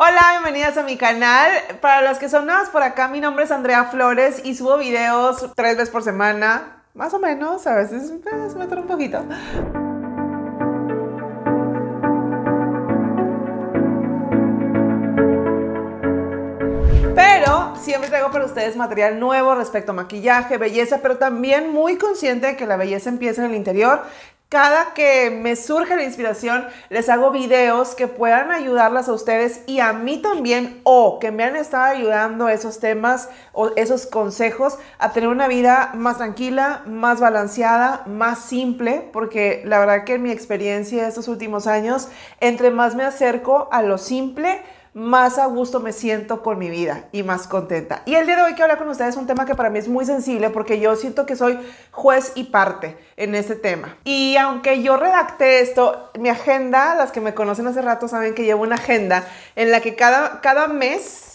Hola, bienvenidas a mi canal. Para los que son nuevas por acá, mi nombre es Andrea Flores y subo videos tres veces por semana, más o menos, a veces eh, me meto un poquito. Pero siempre traigo para ustedes material nuevo respecto a maquillaje, belleza, pero también muy consciente de que la belleza empieza en el interior cada que me surge la inspiración, les hago videos que puedan ayudarlas a ustedes y a mí también, o que me han estado ayudando esos temas o esos consejos a tener una vida más tranquila, más balanceada, más simple, porque la verdad que en mi experiencia de estos últimos años, entre más me acerco a lo simple, más a gusto me siento con mi vida y más contenta. Y el día de hoy que hablar con ustedes es un tema que para mí es muy sensible porque yo siento que soy juez y parte en este tema. Y aunque yo redacté esto, mi agenda, las que me conocen hace rato saben que llevo una agenda en la que cada, cada mes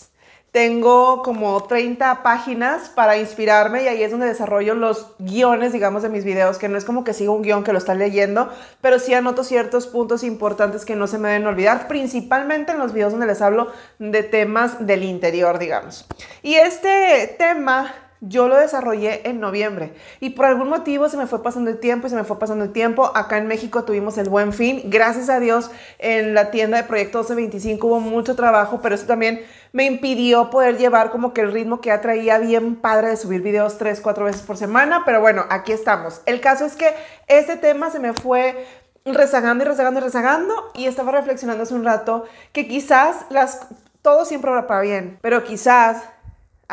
tengo como 30 páginas para inspirarme y ahí es donde desarrollo los guiones, digamos, de mis videos, que no es como que siga un guión que lo está leyendo, pero sí anoto ciertos puntos importantes que no se me deben olvidar, principalmente en los videos donde les hablo de temas del interior, digamos. Y este tema yo lo desarrollé en noviembre y por algún motivo se me fue pasando el tiempo y se me fue pasando el tiempo. Acá en México tuvimos el buen fin. Gracias a Dios en la tienda de Proyecto 1225 hubo mucho trabajo, pero eso también me impidió poder llevar como que el ritmo que atraía bien padre de subir videos tres, cuatro veces por semana. Pero bueno, aquí estamos. El caso es que este tema se me fue rezagando y rezagando y rezagando y estaba reflexionando hace un rato que quizás las todo siempre va para bien, pero quizás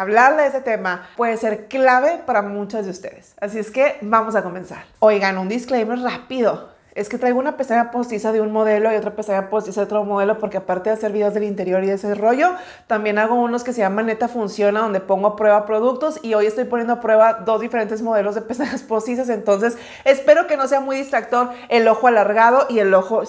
hablar de ese tema puede ser clave para muchos de ustedes. Así es que vamos a comenzar. Oigan, un disclaimer rápido es que traigo una pestaña postiza de un modelo y otra pestaña postiza de otro modelo, porque aparte de hacer videos del interior y de ese rollo, también hago unos que se llaman Neta Funciona, donde pongo a prueba productos y hoy estoy poniendo a prueba dos diferentes modelos de pestañas postizas. Entonces, espero que no sea muy distractor el ojo alargado y el ojo.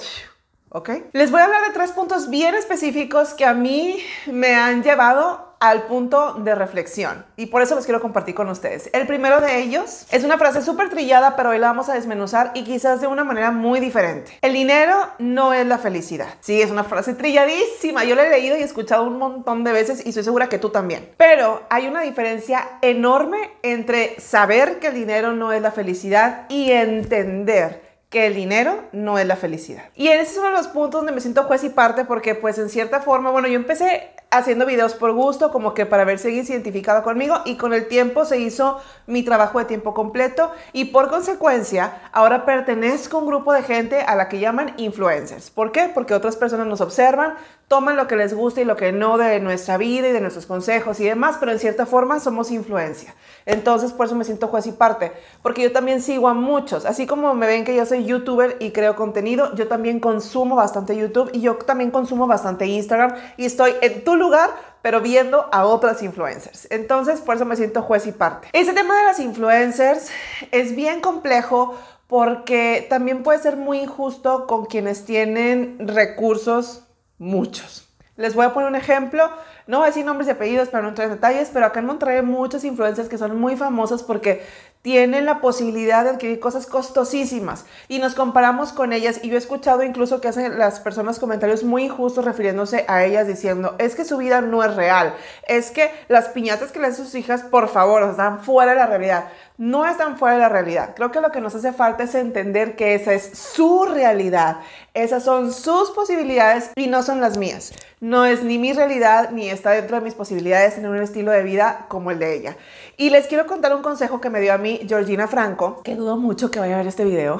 ¿Ok? Les voy a hablar de tres puntos bien específicos que a mí me han llevado al punto de reflexión y por eso los quiero compartir con ustedes. El primero de ellos es una frase súper trillada, pero hoy la vamos a desmenuzar y quizás de una manera muy diferente. El dinero no es la felicidad. Sí, es una frase trilladísima. Yo la he leído y escuchado un montón de veces y estoy segura que tú también. Pero hay una diferencia enorme entre saber que el dinero no es la felicidad y entender que el dinero no es la felicidad. Y ese es uno de los puntos donde me siento juez y parte porque pues en cierta forma, bueno, yo empecé haciendo videos por gusto, como que para ver si alguien se conmigo y con el tiempo se hizo mi trabajo de tiempo completo y por consecuencia ahora pertenezco a un grupo de gente a la que llaman influencers. ¿Por qué? Porque otras personas nos observan, toman lo que les gusta y lo que no de nuestra vida y de nuestros consejos y demás, pero en cierta forma somos influencia. Entonces por eso me siento juez y parte, porque yo también sigo a muchos, así como me ven que yo soy youtuber y creo contenido, yo también consumo bastante YouTube y yo también consumo bastante Instagram y estoy en tu lugar, pero viendo a otras influencers. Entonces, por eso me siento juez y parte. Ese tema de las influencers es bien complejo porque también puede ser muy injusto con quienes tienen recursos muchos. Les voy a poner un ejemplo, no voy a decir nombres y apellidos para no entrar en detalles, pero acá en Monterrey hay muchas influencers que son muy famosas porque tienen la posibilidad de adquirir cosas costosísimas y nos comparamos con ellas y yo he escuchado incluso que hacen las personas comentarios muy injustos refiriéndose a ellas diciendo es que su vida no es real, es que las piñatas que le hacen sus hijas por favor están fuera de la realidad, no están fuera de la realidad, creo que lo que nos hace falta es entender que esa es su realidad, esas son sus posibilidades y no son las mías, no es ni mi realidad ni está dentro de mis posibilidades en un estilo de vida como el de ella. Y les quiero contar un consejo que me dio a mí Georgina Franco, que dudo mucho que vaya a ver este video.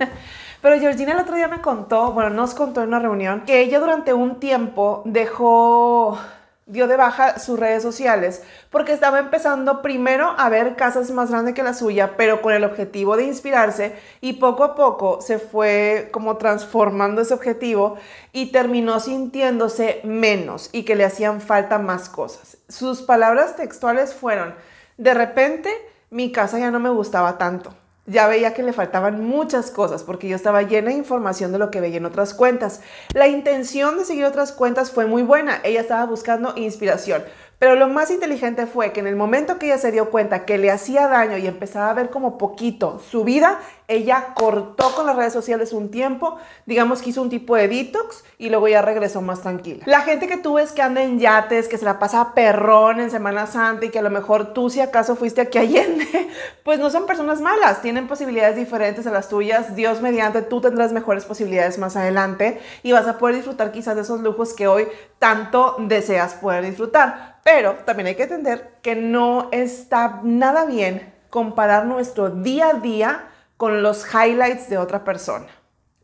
Pero Georgina el otro día me contó, bueno, nos contó en una reunión, que ella durante un tiempo dejó dio de baja sus redes sociales porque estaba empezando primero a ver casas más grandes que la suya, pero con el objetivo de inspirarse y poco a poco se fue como transformando ese objetivo y terminó sintiéndose menos y que le hacían falta más cosas. Sus palabras textuales fueron, de repente mi casa ya no me gustaba tanto. Ya veía que le faltaban muchas cosas porque yo estaba llena de información de lo que veía en otras cuentas. La intención de seguir otras cuentas fue muy buena. Ella estaba buscando inspiración. Pero lo más inteligente fue que en el momento que ella se dio cuenta que le hacía daño y empezaba a ver como poquito su vida, ella cortó con las redes sociales un tiempo, digamos que hizo un tipo de detox y luego ya regresó más tranquila. La gente que tú ves que anda en yates, que se la pasa perrón en Semana Santa y que a lo mejor tú si acaso fuiste aquí a Allende, pues no son personas malas, tienen posibilidades diferentes a las tuyas. Dios mediante, tú tendrás mejores posibilidades más adelante y vas a poder disfrutar quizás de esos lujos que hoy tanto deseas poder disfrutar. Pero también hay que entender que no está nada bien comparar nuestro día a día con los highlights de otra persona.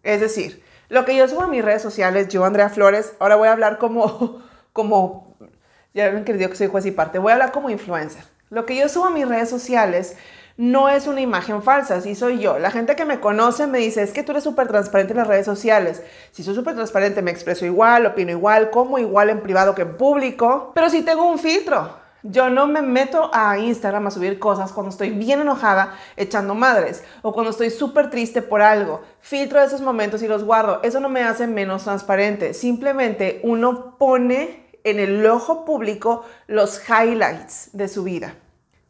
Es decir, lo que yo subo a mis redes sociales, yo, Andrea Flores, ahora voy a hablar como, como, ya ven que digo que soy juez y parte, voy a hablar como influencer. Lo que yo subo a mis redes sociales no es una imagen falsa, sí soy yo. La gente que me conoce me dice, es que tú eres súper transparente en las redes sociales. Si soy súper transparente, me expreso igual, opino igual, como igual en privado que en público, pero si tengo un filtro. Yo no me meto a Instagram a subir cosas cuando estoy bien enojada echando madres o cuando estoy súper triste por algo. Filtro esos momentos y los guardo. Eso no me hace menos transparente. Simplemente uno pone en el ojo público los highlights de su vida.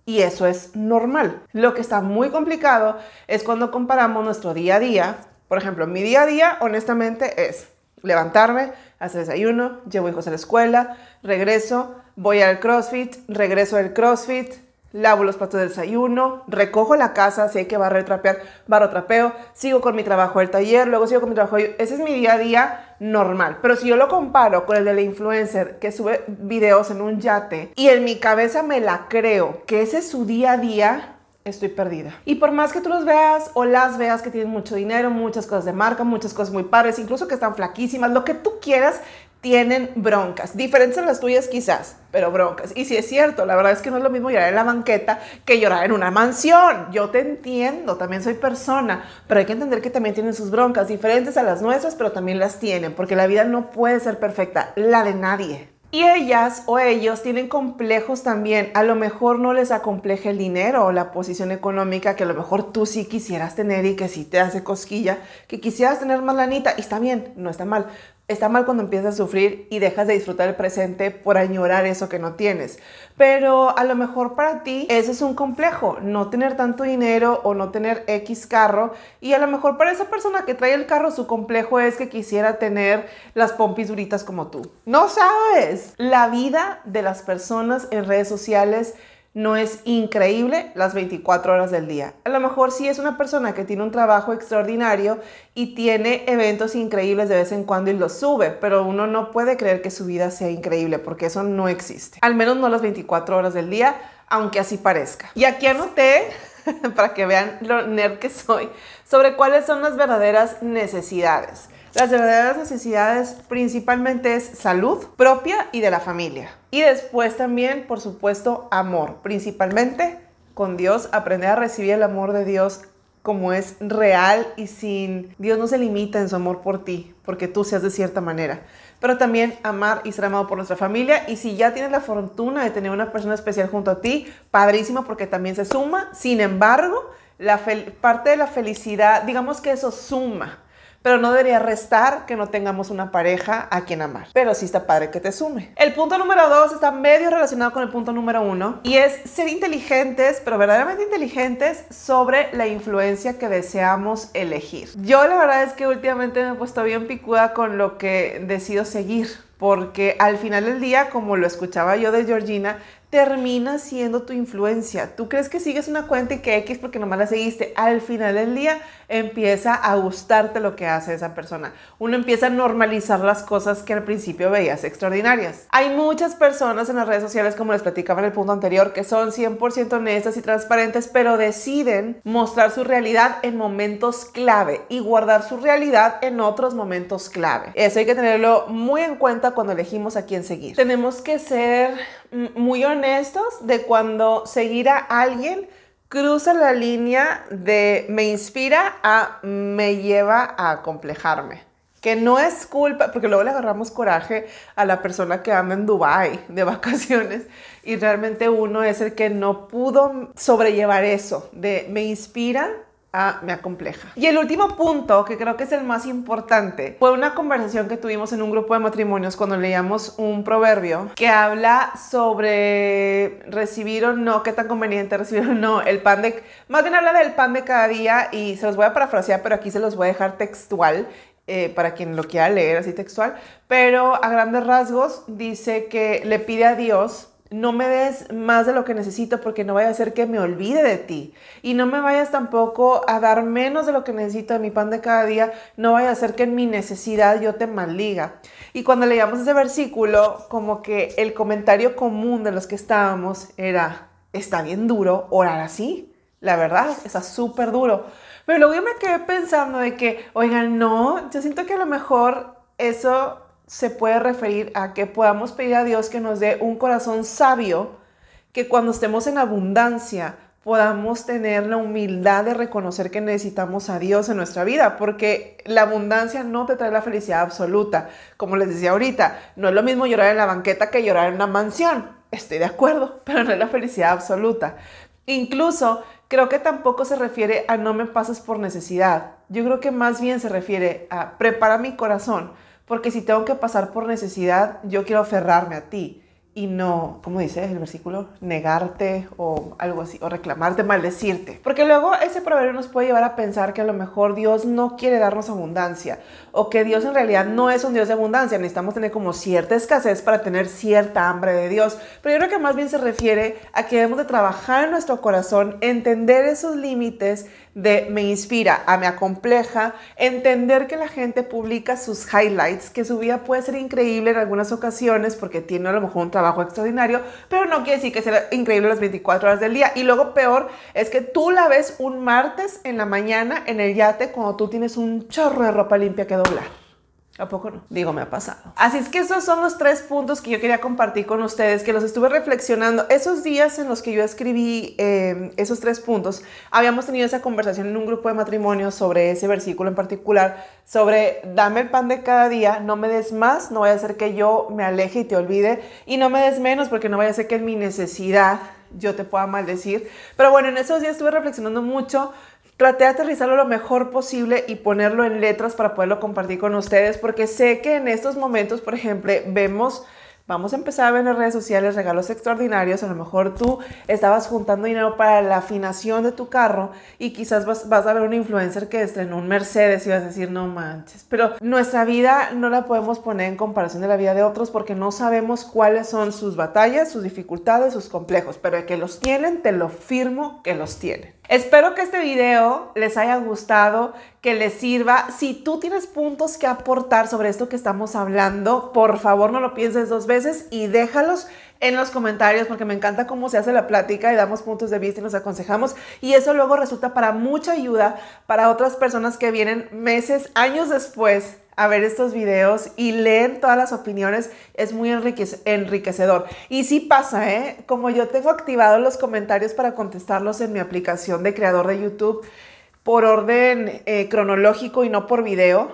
Y eso es normal. Lo que está muy complicado es cuando comparamos nuestro día a día. Por ejemplo, mi día a día honestamente es levantarme, hacer desayuno, llevo hijos a la escuela, regreso, voy al CrossFit, regreso del CrossFit, lavo los platos de desayuno, recojo la casa, sé que barrer, trapear, barro, trapeo, sigo con mi trabajo del taller, luego sigo con mi trabajo. Ese es mi día a día normal. Pero si yo lo comparo con el de la influencer que sube videos en un yate y en mi cabeza me la creo que ese es su día a día, estoy perdida. Y por más que tú los veas o las veas que tienen mucho dinero, muchas cosas de marca, muchas cosas muy padres, incluso que están flaquísimas, lo que tú quieras, tienen broncas, diferentes a las tuyas quizás, pero broncas. Y si es cierto, la verdad es que no es lo mismo llorar en la banqueta que llorar en una mansión. Yo te entiendo, también soy persona, pero hay que entender que también tienen sus broncas, diferentes a las nuestras, pero también las tienen, porque la vida no puede ser perfecta, la de nadie. Y ellas o ellos tienen complejos también. A lo mejor no les acompleja el dinero o la posición económica que a lo mejor tú sí quisieras tener y que sí te hace cosquilla, que quisieras tener más lanita. Y está bien, no está mal. Está mal cuando empiezas a sufrir y dejas de disfrutar el presente por añorar eso que no tienes. Pero a lo mejor para ti ese es un complejo, no tener tanto dinero o no tener X carro. Y a lo mejor para esa persona que trae el carro su complejo es que quisiera tener las pompis duritas como tú. No sabes. La vida de las personas en redes sociales no es increíble las 24 horas del día. A lo mejor sí es una persona que tiene un trabajo extraordinario y tiene eventos increíbles de vez en cuando y los sube, pero uno no puede creer que su vida sea increíble porque eso no existe. Al menos no las 24 horas del día, aunque así parezca. Y aquí anoté para que vean lo nerd que soy sobre cuáles son las verdaderas necesidades. Las verdaderas necesidades principalmente es salud propia y de la familia. Y después también, por supuesto, amor. Principalmente con Dios, aprender a recibir el amor de Dios como es real y sin... Dios no se limita en su amor por ti, porque tú seas de cierta manera. Pero también amar y ser amado por nuestra familia. Y si ya tienes la fortuna de tener una persona especial junto a ti, padrísimo porque también se suma. Sin embargo, la parte de la felicidad, digamos que eso suma pero no debería restar que no tengamos una pareja a quien amar. Pero sí está padre que te sume. El punto número dos está medio relacionado con el punto número uno y es ser inteligentes, pero verdaderamente inteligentes sobre la influencia que deseamos elegir. Yo la verdad es que últimamente me he puesto bien picuda con lo que decido seguir porque al final del día, como lo escuchaba yo de Georgina, termina siendo tu influencia. Tú crees que sigues una cuenta y que X porque nomás la seguiste. Al final del día empieza a gustarte lo que hace esa persona. Uno empieza a normalizar las cosas que al principio veías extraordinarias. Hay muchas personas en las redes sociales, como les platicaba en el punto anterior, que son 100% honestas y transparentes, pero deciden mostrar su realidad en momentos clave y guardar su realidad en otros momentos clave. Eso hay que tenerlo muy en cuenta cuando elegimos a quién seguir. Tenemos que ser muy honestos de cuando seguir a alguien cruza la línea de me inspira a me lleva a complejarme. Que no es culpa, porque luego le agarramos coraje a la persona que anda en Dubai de vacaciones y realmente uno es el que no pudo sobrellevar eso de me inspira me acompleja. Y el último punto, que creo que es el más importante, fue una conversación que tuvimos en un grupo de matrimonios cuando leíamos un proverbio que habla sobre recibir o no, qué tan conveniente recibir o no el pan de... Más bien habla del pan de cada día y se los voy a parafrasear, pero aquí se los voy a dejar textual eh, para quien lo quiera leer así textual. Pero a grandes rasgos dice que le pide a Dios no me des más de lo que necesito porque no vaya a ser que me olvide de ti. Y no me vayas tampoco a dar menos de lo que necesito de mi pan de cada día, no vaya a ser que en mi necesidad yo te maldiga. Y cuando leíamos ese versículo, como que el comentario común de los que estábamos era, está bien duro orar así. La verdad, está súper duro. Pero luego yo me quedé pensando de que, oigan, no, yo siento que a lo mejor eso se puede referir a que podamos pedir a Dios que nos dé un corazón sabio, que cuando estemos en abundancia podamos tener la humildad de reconocer que necesitamos a Dios en nuestra vida, porque la abundancia no te trae la felicidad absoluta. Como les decía ahorita, no es lo mismo llorar en la banqueta que llorar en una mansión. Estoy de acuerdo, pero no es la felicidad absoluta. Incluso creo que tampoco se refiere a no me pases por necesidad. Yo creo que más bien se refiere a prepara mi corazón porque si tengo que pasar por necesidad, yo quiero aferrarme a ti y no, como dice el versículo, negarte o algo así, o reclamarte, maldecirte. Porque luego ese proverbio nos puede llevar a pensar que a lo mejor Dios no quiere darnos abundancia, o que Dios en realidad no es un Dios de abundancia, necesitamos tener como cierta escasez para tener cierta hambre de Dios. Pero yo creo que más bien se refiere a que debemos de trabajar en nuestro corazón, entender esos límites de me inspira a me acompleja, entender que la gente publica sus highlights, que su vida puede ser increíble en algunas ocasiones porque tiene a lo mejor un trabajo trabajo extraordinario, pero no quiere decir que sea increíble las 24 horas del día. Y luego peor es que tú la ves un martes en la mañana en el yate cuando tú tienes un chorro de ropa limpia que doblar. ¿A poco no? Digo, me ha pasado. Así es que esos son los tres puntos que yo quería compartir con ustedes, que los estuve reflexionando. Esos días en los que yo escribí em, esos tres puntos, habíamos tenido esa conversación en un grupo de matrimonio sobre ese versículo en particular, sobre dame el pan de cada día, no me des más, no vaya a ser que yo me aleje y te olvide, y no me des menos porque no vaya a ser que en mi necesidad yo te pueda maldecir. Pero bueno, en esos días estuve reflexionando mucho traté de aterrizarlo lo mejor posible y ponerlo en letras para poderlo compartir con ustedes, porque sé que en estos momentos, por ejemplo, vemos... Vamos a empezar a ver en redes sociales regalos extraordinarios. A lo mejor tú estabas juntando dinero para la afinación de tu carro y quizás vas, a ver un influencer que esté en un Mercedes y vas a decir, no manches. Pero nuestra vida no la podemos poner en comparación de la vida de otros porque no sabemos cuáles son sus batallas, sus dificultades, sus complejos. Pero el que los tienen, te lo firmo que los tienen. Espero que este video les haya gustado, que les sirva. Si tú tienes puntos que aportar sobre esto que estamos hablando, por favor no lo pienses dos veces y déjalos en los comentarios porque me encanta cómo se hace la plática y damos puntos de vista y nos aconsejamos y eso luego resulta para mucha ayuda para otras personas que vienen meses, años después a ver estos videos y leer todas las opiniones es muy enriquecedor. Y sí pasa, ¿eh? Como yo tengo activados los comentarios para contestarlos en mi aplicación de creador de YouTube por orden eh, cronológico y no por video,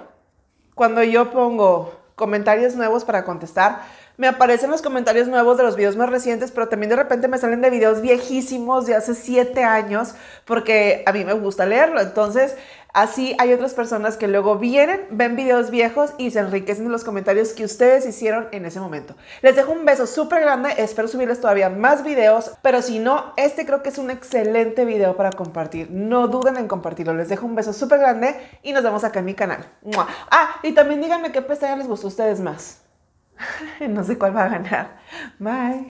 cuando yo pongo comentarios nuevos para contestar, me aparecen los comentarios nuevos de los videos más recientes, pero también de repente me salen de videos viejísimos de hace siete años, porque a mí me gusta leerlo. Entonces, Así hay otras personas que luego vienen, ven videos viejos y se enriquecen de los comentarios que ustedes hicieron en ese momento. Les dejo un beso súper grande, espero subirles todavía más videos, pero si no, este creo que es un excelente video para compartir. No duden en compartirlo, les dejo un beso súper grande y nos vemos acá en mi canal. Ah, y también díganme qué pestaña les gustó a ustedes más. no sé cuál va a ganar. Bye.